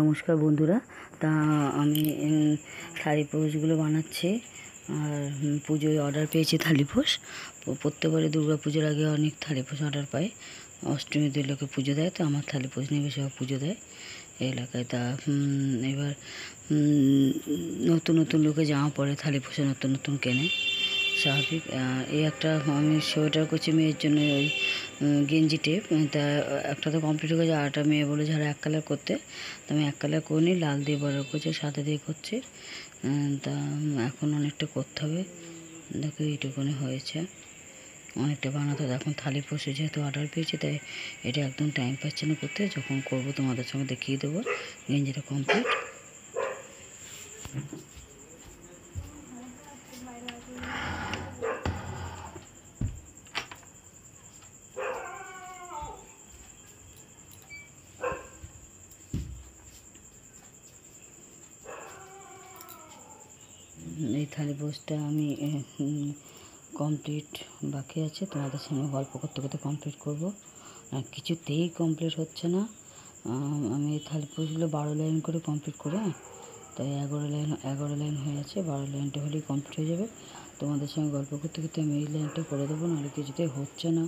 নমস্কার বন্ধুরা তা আমি শাড়ি পোষগুলো বানাচ্ছি আর পুজোয় অর্ডার পেয়েছি থালিপোষ প্রত্যেকবারে দুর্গা পুজোর আগে অনেক থালিপোষ অর্ডার পাই অষ্টমীতে লোকে পুজো দেয় তো আমার থালিপোষ নিয়ে বেশি পুজো দেয় এলাকায় তা এবার নতুন নতুন লোকে জামা পরে থালিপোষে নতুন নতুন কেনে স্বাভাবিক এই একটা আমি সোয়েটার করছি মেয়ের জন্য ওই গেঞ্জি টেপ তা একটা তো কমপ্লিট হয়ে গেছে আরেকটা মেয়ে বলে যারা এক কালার করতে তো আমি এক কালার করে নিই লাল দিয়ে বড় করছি সাদা দিয়ে করছি তা এখন অনেকটা করতে হবে দেখো এইটুকুনি হয়েছে অনেকটা বানাতে হবে এখন থালি পশে যেহেতু অর্ডার পেয়েছি তাই এটা একদম টাইম পাচ্ছে না করতে যখন করব তোমাদের সঙ্গে দেখিয়ে দেবো গেঞ্জিটা কমপ্লিট এই থালি বোসটা আমি কমপ্লিট বাকি আছে তোমাদের সঙ্গে গল্প করতে করতে কমপ্লিট করবো কিছুতেই কমপ্লিট হচ্ছে না আমি এই থালি বোসগুলো বারো লাইন করে কমপ্লিট করে হ্যাঁ? তাই এগারো লাইন এগারো লাইন হয়ে আছে বারো লাইনটা হলেই কমপ্লিট হয়ে যাবে তোমাদের সঙ্গে গল্প করতে করতে আমি এই লাইনটা করে দেবো নাহলে কিছুতেই হচ্ছে না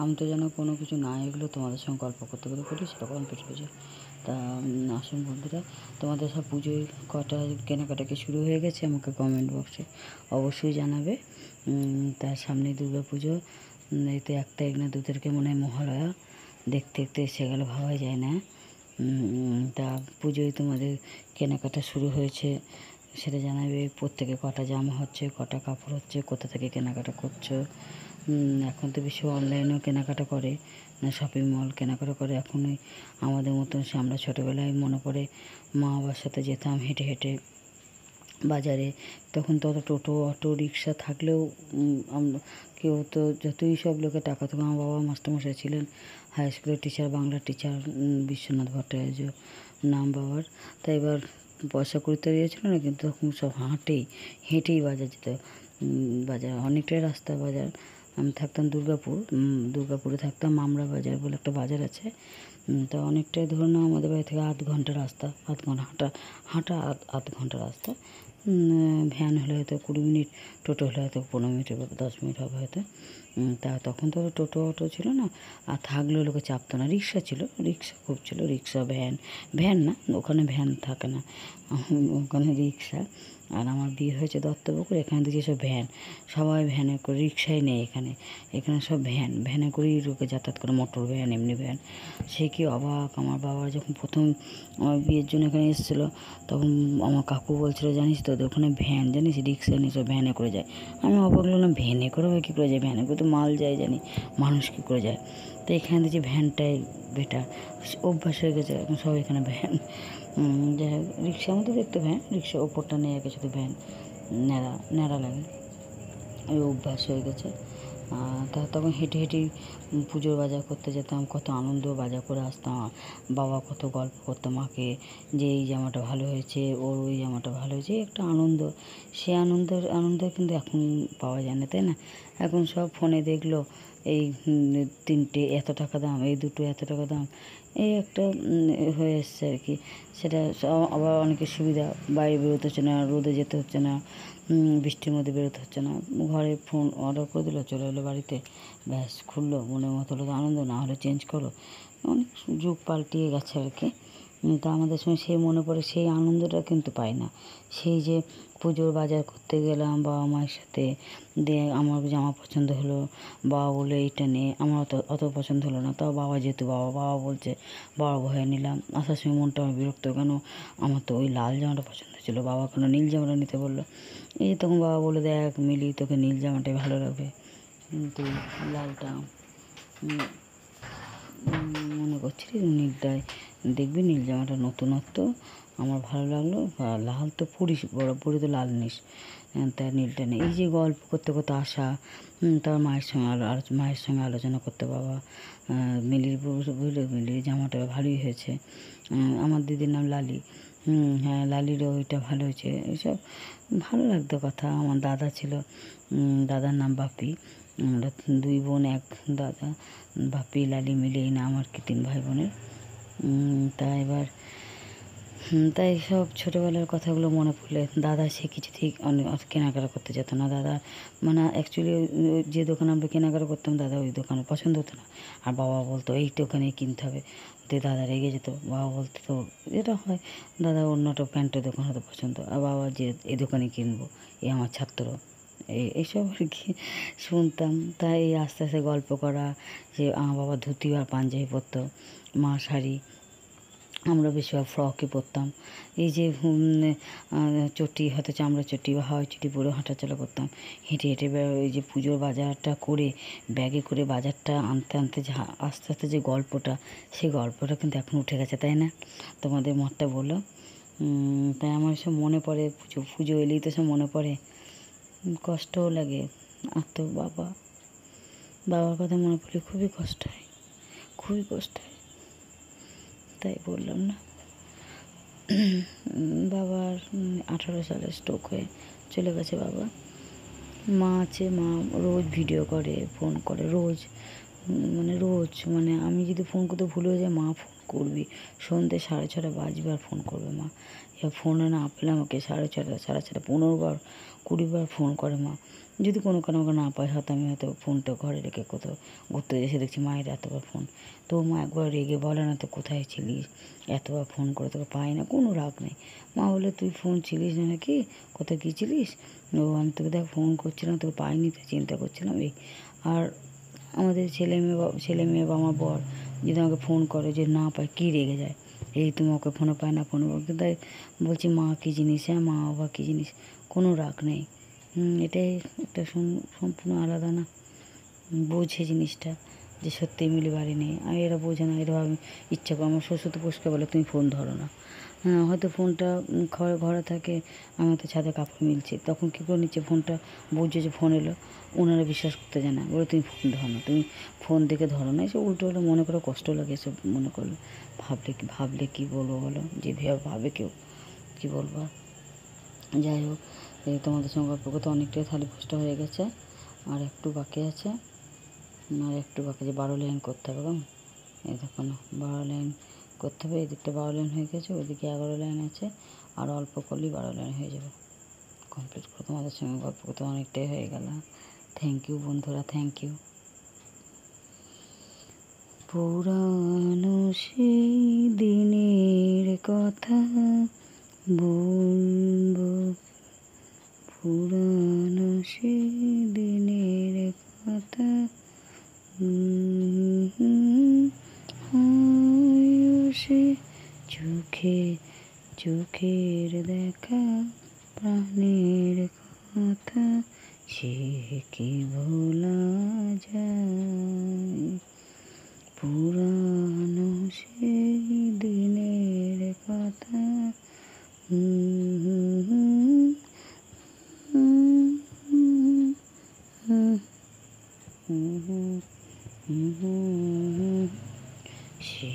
আমি তো যেন কোনো কিছু না এগুলো তোমাদের সঙ্গে গল্প করতে করতে করি সেটা কমপ্লিট হয়ে যায় তা আসুন বন্ধুরা তোমাদের সব পুজোয় কটা কেনাকাটা কি শুরু হয়ে গেছে আমাকে কমেন্ট বক্সে অবশ্যই জানাবে তার সামনে দুর্গা পুজো এই একটা এক তারিখ না দু তারিখে মনে হয় মহালয়া দেখতে দেখতে এসে গেল ভাবা যায় না তা পুজোয় তোমাদের কেনাকাটা শুরু হয়েছে সেটা জানাবে প্রত্যেকে কটা জামা হচ্ছে কটা কাপড় হচ্ছে কোথা থেকে কেনাকাটা করছো এখন তো বেশি অনলাইনেও কেনাকাটা করে না শপিং মল কেনাকাটা করে এখন ওই আমাদের মতন সে আমরা ছোটোবেলায় মনে পড়ে মা বাবার সাথে যেতাম হেঁটে হেঁটে বাজারে তখন তো অত টোটো অটো রিক্সা থাকলেও কেউ তো যতই সব লোকে টাকা তো আমার বাবা মাস্টারমশাই ছিলেন হাই স্কুলের টিচার বাংলা টিচার বিশ্বনাথ ভট্টাচার্য নাম বাবার তাই এবার পয়সা করিতে তো না কিন্তু তখন সব হাঁটেই হেঁটেই বাজার যেত বাজার অনেকটাই রাস্তা বাজার আমি থাকতাম দুর্গাপুর দুর্গাপুরে থাকতাম মামরা বাজার বলে একটা বাজার আছে তো অনেকটাই ধরুন আমাদের বাড়ি থেকে আধ ঘন্টা রাস্তা আধ ঘন্টা হাঁটা হাঁটা আধ ঘন্টা রাস্তা ভ্যান হলে হয়তো কুড়ি মিনিট টোটো হলে হয়তো পনেরো মিনিট হবে দশ মিনিট হবে হয়তো তা তখন তো টোটো অটো ছিল না আর থাকলে লোকে চাপতো না রিক্সা ছিল রিক্সা খুব ছিল রিক্সা ভ্যান ভ্যান না ওখানে ভ্যান থাকে না ওখানে রিক্সা আর আমার বিয়ে হয়েছে দত্তপুকুর এখানে থেকে সব ভ্যান সবাই ভ্যানে করে রিক্সাই নেই এখানে এখানে সব ভ্যান ভ্যানে করেই লোকে যাতায়াত করে মোটর ভ্যান এমনি ভ্যান সে কি অবাক আমার বাবা যখন প্রথম আমার বিয়ের জন্য এখানে এসেছিলো তখন আমার কাকু বলছিল জানিস তো ওখানে ভ্যান জানিস রিক্সা নিয়ে সব ভ্যানে করে যায় আমি অবাক লাগলাম ভ্যানে করে কী করে যায় ভ্যানে করে তো মাল যায় জানি মানুষ কী করে যায় তো এখানে দেখছি ভ্যানটাই বেটার অভ্যাস হয়ে গেছে এখন সব এখানে ভ্যান যাই হোক রিক্সার মধ্যে দেখতে ভ্যান রিক্সা ওপরটা নিয়ে গেছে তো ভ্যান ন্যাড়া ন্যাড়া লাগে ওই অভ্যাস হয়ে গেছে তা তখন হেঁটে হেঁটে পুজোর বাজার করতে যেতাম কত আনন্দ বাজার করে আসতাম বাবা কত গল্প করতো মাকে যে এই জামাটা ভালো হয়েছে ওর ওই জামাটা ভালো হয়েছে একটা আনন্দ সে আনন্দের আনন্দ কিন্তু এখন পাওয়া যায় না তাই না এখন সব ফোনে দেখলো এই তিনটে এত টাকা দাম এই দুটো এত টাকা দাম এই একটা হয়ে এসছে আর কি সেটা আবার অনেকের সুবিধা বাইরে বেরোতে হচ্ছে না রোদে যেতে হচ্ছে না বৃষ্টির মধ্যে বেরোতে হচ্ছে না ঘরে ফোন অর্ডার করে দিল চলে এলো বাড়িতে ব্যাস খুললো মনের মতো হলো আনন্দ না হলে চেঞ্জ করো অনেক যুগ পাল্টিয়ে গেছে আর কি কিন্তু আমাদের সময় সেই মনে পড়ে সেই আনন্দটা কিন্তু পাই না সেই যে পুজোর বাজার করতে গেলাম বাবা মায়ের সাথে দিয়ে আমার জামা পছন্দ হলো বাবা বলে এইটা নে আমার অত অত পছন্দ হলো না তাও বাবা যেহেতু বাবা বাবা বলছে বাবা ভয়ে নিলাম আসার সময় মনটা আমার বিরক্ত কেন আমার তো ওই লাল জামাটা পছন্দ ছিল বাবা কেন নীল জামাটা নিতে বললো এই যে তখন বাবা বলে দেখ মিলি তোকে নীল জামাটাই ভালো লাগবে কিন্তু লালটা মনে করছি নীলটায় দেখবি নীল জামাটা নতুনত্ব আমার ভালো লাগলো বা লাল তো বড় পুরি তো লাল নিস হ্যাঁ, তা নীলটা নেই এই যে গল্প করতে করতে আসা তার মায়ের সঙ্গে আলো মায়ের সঙ্গে আলোচনা করতে বাবা মিলির বুঝলো মিলির জামাটা ভালোই হয়েছে আমার দিদির নাম লালি হ্যাঁ লালিরও ওইটা ভালো হয়েছে এইসব ভালো লাগতো কথা আমার দাদা ছিল দাদার নাম বাপি আমরা দুই বোন এক দাদা বাপি লালি মিলে এই নাম আর কি তিন ভাই বোনের তা এবার তাই সব ছোটোবেলার কথাগুলো মনে পড়লে দাদা সে কিছু ঠিক অনেক কেনাকাটা করতে যেত না দাদা মানে অ্যাকচুয়ালি যে দোকানে আমরা কেনাকাটা করতাম দাদা ওই দোকানে পছন্দ হতো না আর বাবা বলতো এই দোকানে কিনতে হবে তো দাদা রেগে যেত বাবা বলতো তো যেটা হয় দাদা অন্যটা প্যান্টের দোকান হতো পছন্দ আর বাবা যে এই দোকানে কিনবো এ আমার ছাত্র এইসব আর কি শুনতাম তাই আস্তে আস্তে গল্প করা যে আমার বাবা ধুতি আর পাঞ্জাবি পরতো মা শাড়ি আমরা বেশিরভাগ ফ্রকই পরতাম এই যে চটি হয়তো চামড়া চটি বা হাওয়া চটি পরে হাঁটাচলা করতাম হেঁটে হেঁটে এই যে পুজোর বাজারটা করে ব্যাগে করে বাজারটা আনতে আনতে যে আস্তে আস্তে যে গল্পটা সেই গল্পটা কিন্তু এখন উঠে গেছে তাই না তোমাদের মতটা বলো তাই আমার সব মনে পড়ে পুজো পুজো এলেই তো সব মনে পড়ে কষ্টও লাগে আর তো বাবা বাবার কথা মনে পড়লে খুবই কষ্ট হয় খুবই কষ্ট হয় তাই বললাম না বাবার আঠারো সালে স্ট্রোক হয়ে চলে গেছে বাবা মা আছে মা রোজ ভিডিও করে ফোন করে রোজ মানে রোজ মানে আমি যদি ফোন করতে ভুলেও যাই মা ফোন করবি সন্ধ্যে সাড়ে ছটা বাজবার ফোন করবে মা এবার ফোনে না পেলে আমাকে সাড়ে ছটা সাড়ে ছটা পনেরো বার কুড়ি বার ফোন করে মা যদি কোনো কারণে না পাই হয়তো আমি হয়তো ফোনটা ঘরে রেখে কোথাও ঘুরতে এসে দেখছি মায়ের এতবার ফোন তো মা একবার রেগে বলে না তো কোথায় ছিলিস এতবার ফোন করে তোকে পাই না কোনো রাগ নেই মা বলে তুই ফোন ছিলিস না নাকি কোথায় কী ছিলিস ও আমি তোকে দেখ ফোন করছিলাম তোকে পাইনি তো চিন্তা করছিলাম এই আর আমাদের ছেলে মেয়ে বা ছেলে মেয়ে বা আমার বর যদি আমাকে ফোন করে যে না পায় কী রেগে যায় এই তুমি ওকে ফোনে পায় না ফোনে বলতে তাই বলছি মা কী জিনিস হ্যাঁ মা বাবা কী জিনিস কোনো রাগ নেই এটাই একটা সম্পূর্ণ আলাদা না বোঝে জিনিসটা যে সত্যি মিলি বাড়ি নেই আর এরা বোঝে না এরা আমি ইচ্ছা করো আমার শ্বশুর তো পরিষ্কার বলে তুমি ফোন ধরো না হ্যাঁ হয়তো ফোনটা ঘরে ঘরে থাকে আমার তো ছাদে কাপড় মিলছে তখন কী করে নিচ্ছে ফোনটা বুঝছে যে ফোন এলো ওনারা বিশ্বাস করতে জানে না বলে তুমি ফোন ধরো না তুমি ফোন দেখে ধরো না এসব উল্টো হলো মনে করো কষ্ট লাগে এসব মনে করলো ভাবলে কি ভাবলে কী বলবো বলো যে ভাবে কেউ কী বলবো যাই হোক এই তোমাদের সঙ্গে গল্প করতে অনেকটাই থালি পোস্টটা হয়ে গেছে আর একটু বাকি আছে আর একটু বাকি যে বারো লাইন করতে হবে কেমন এই দেখো না বারো লাইন করতে হবে এদিকটা বারো লাইন হয়ে গেছে ওইদিকে এগারো লাইন আছে আর অল্প করলেই বারো লাইন হয়ে যাবে কমপ্লিট করে তোমাদের সঙ্গে গল্প করতে অনেকটাই হয়ে গেল থ্যাংক ইউ বন্ধুরা থ্যাংক ইউ পুরানো সেই দিনের কথা বলবো পুরানো দিনের কথা সে চোখে চোখের দেখা প্রাণের কথা সে কি ভোলা যায় পুরানো সে সে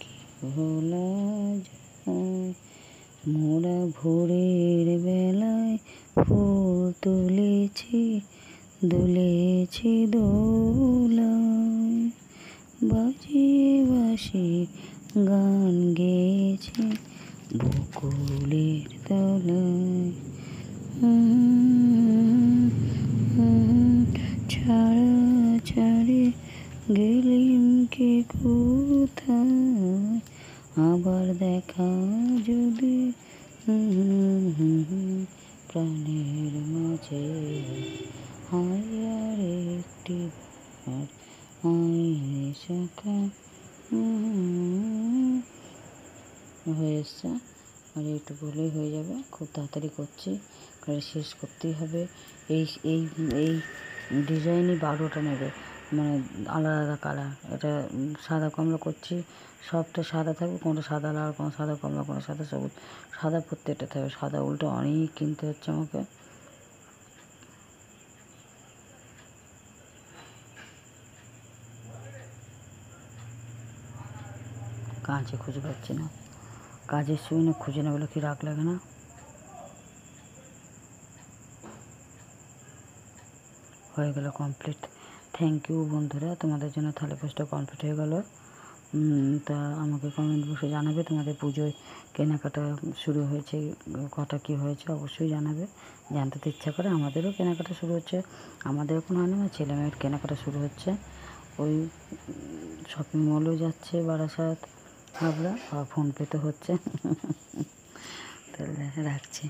কি ভোলা যায় মোরা ভোরের বেলায় ফুল তুলেছি দুলেছি দোলায় বাজিয়ে বাসি গান গেয়েছে বকুলের তলায় গেলিম কে কোথায় আবার দেখা যদি প্রাণের মাঝে হায়ার একটি আয় শাখা হয়ে এসছে আর একটু বলেই হয়ে যাবে খুব তাড়াতাড়ি করছি কারণ শেষ করতেই হবে এই এই এই ডিজাইনই বারোটা নেবে মানে আলাদা আলাদা কালার এটা সাদা কমলা করছি সবটা সাদা থাকবে কোনটা সাদা লাল কোনো সাদা কমলা কোনো সাদা সবুজ সাদা প্রত্যেকটা থাকবে সাদা উল্টো অনেক কিনতে হচ্ছে আমাকে কাঁচে খুঁজে পাচ্ছি না কাজের শুই না খুঁজে না বলে কি রাগ লাগে না হয়ে গেল কমপ্লিট থ্যাংক ইউ বন্ধুরা তোমাদের জন্য থালে পোস্টটা কমপ্লিট হয়ে গেল তা আমাকে কমেন্ট বক্সে জানাবে তোমাদের পুজোয় কেনাকাটা শুরু হয়েছে কটা কী হয়েছে অবশ্যই জানাবে জানতে তো ইচ্ছা করে আমাদেরও কেনাকাটা শুরু হচ্ছে আমাদের এখন হয় না মেয়ের কেনাকাটা শুরু হচ্ছে ওই শপিং মলও যাচ্ছে বারাসাত হাবড়া বা ফোনপে তো হচ্ছে তাহলে রাখছি